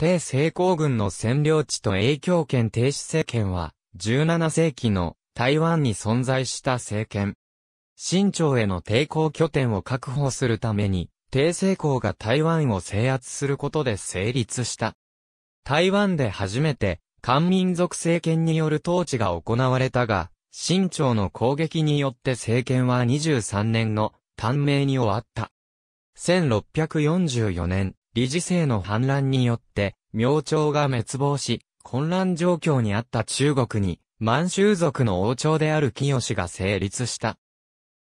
帝成功軍の占領地と影響権停止政権は、17世紀の台湾に存在した政権。清朝への抵抗拠点を確保するために、帝成功が台湾を制圧することで成立した。台湾で初めて、漢民族政権による統治が行われたが、清朝の攻撃によって政権は23年の短命に終わった。1644年、理事制の反乱によって、明朝が滅亡し、混乱状況にあった中国に、満州族の王朝である清が成立した。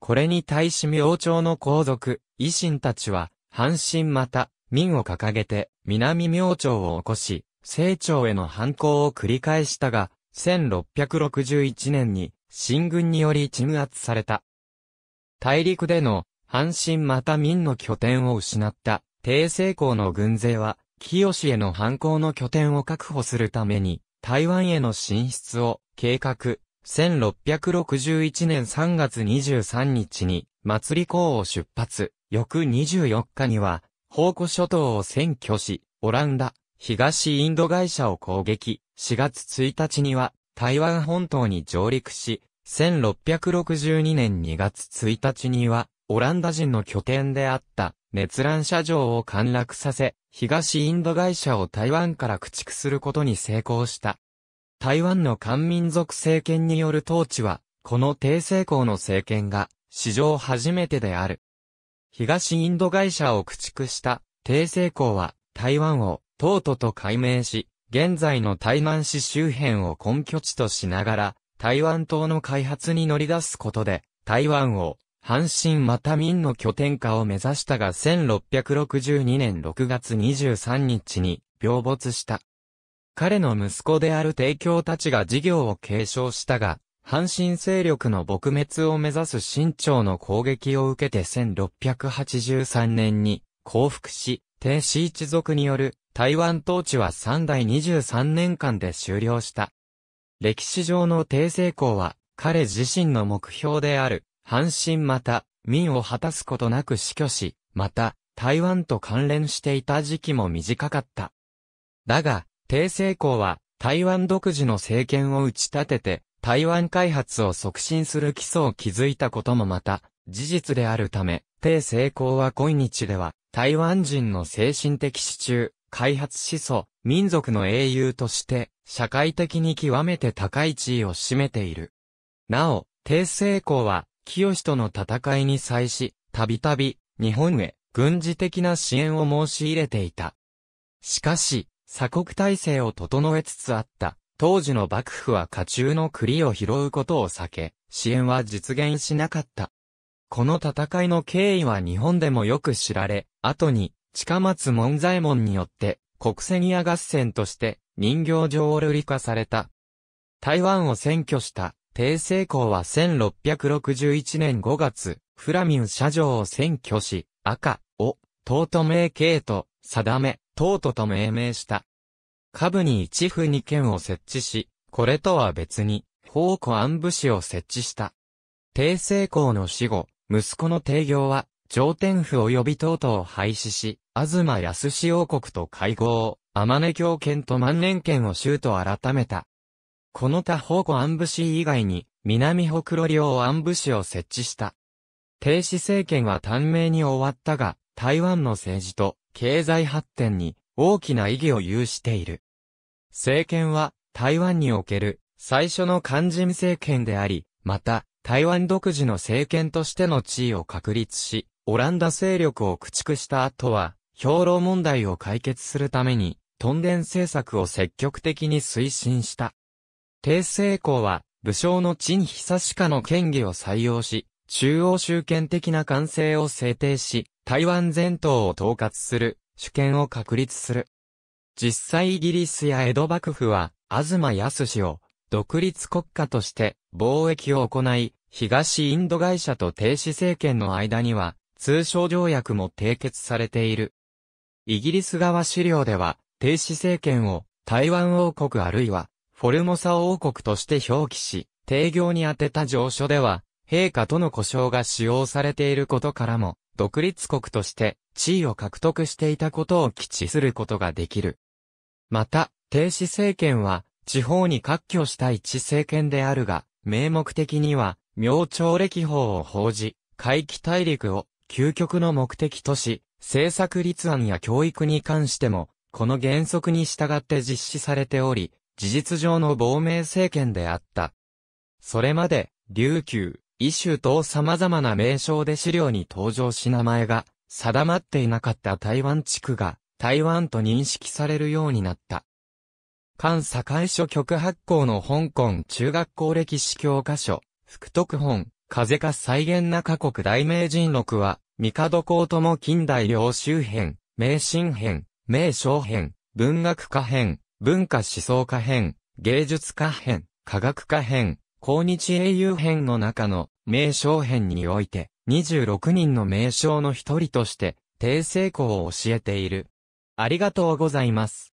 これに対し明朝の皇族、維新たちは、阪神また、民を掲げて、南明朝を起こし、清朝への反抗を繰り返したが、1661年に、新軍により鎮圧された。大陸での、阪神また民の拠点を失った、帝政功の軍勢は、清への反抗の拠点を確保するために、台湾への進出を計画。1661年3月23日に、祭り港を出発。翌24日には、宝庫諸島を占拠し、オランダ、東インド会社を攻撃。4月1日には、台湾本島に上陸し、1662年2月1日には、オランダ人の拠点であった、熱乱射場を陥落させ、東インド会社を台湾から駆逐することに成功した。台湾の漢民族政権による統治は、この帝政功の政権が、史上初めてである。東インド会社を駆逐した、帝政功は、台湾を、東都と改名し、現在の台南市周辺を根拠地としながら、台湾島の開発に乗り出すことで、台湾を阪神また民の拠点化を目指したが1662年6月23日に病没した。彼の息子である帝京たちが事業を継承したが、阪神勢力の撲滅を目指す新朝の攻撃を受けて1683年に降伏し、帝氏一族による台湾統治は3代23年間で終了した。歴史上の帝政公は彼自身の目標である阪神また、民を果たすことなく死去し、また、台湾と関連していた時期も短かった。だが、帝政公は、台湾独自の政権を打ち立てて、台湾開発を促進する基礎を築いたこともまた、事実であるため、帝政公は今日では、台湾人の精神的支柱、開発思想、民族の英雄として、社会的に極めて高い地位を占めている。なお、帝政公は、清との戦いに際し、たびたび、日本へ、軍事的な支援を申し入れていた。しかし、鎖国体制を整えつつあった、当時の幕府は家中の栗を拾うことを避け、支援は実現しなかった。この戦いの経緯は日本でもよく知られ、後に、近松門左衛門によって、国戦屋合戦として、人形上を瑠璃化された。台湾を占拠した帝政公は1661年5月、フラミン社城を占拠し、赤、を、尊名系と、定め、唐とと命名した。下部に一府二県を設置し、これとは別に、宝庫安部市を設置した。帝政公の死後、息子の帝行は、上天府及び唐とを廃止し、東安氏王国と会合、を、天根京県と万年県を州と改めた。この他保護安部市以外に、南北路両安部市を設置した。停止政権は短命に終わったが、台湾の政治と経済発展に大きな意義を有している。政権は台湾における最初の肝心政権であり、また台湾独自の政権としての地位を確立し、オランダ勢力を駆逐した後は、兵糧問題を解決するために、トンデン政策を積極的に推進した。帝政公は、武将の陳久しかの権威を採用し、中央集権的な完成を制定し、台湾全島を統括する、主権を確立する。実際イギリスや江戸幕府は、東康を、独立国家として貿易を行い、東インド会社と帝止政権の間には、通商条約も締結されている。イギリス側資料では、帝止政権を台湾王国あるいはフォルモサ王国として表記し、定業に当てた上書では、陛下との呼称が使用されていることからも、独立国として地位を獲得していたことを記地することができる。また、停止政権は、地方に割拠した一政権であるが、名目的には、明朝歴法を報じ、回帰大陸を究極の目的とし、政策立案や教育に関しても、この原則に従って実施されており、事実上の亡命政権であった。それまで、琉球、異州等様々な名称で資料に登場し名前が定まっていなかった台湾地区が台湾と認識されるようになった。関堺書局発行の香港中学校歴史教科書、福徳本、風か再現過国大名人録は、帝公とも近代領州編、名神編、名将編、文学家編、文化思想家編、芸術家編、科学家編、抗日英雄編の中の名称編において、26人の名称の一人として、低成功を教えている。ありがとうございます。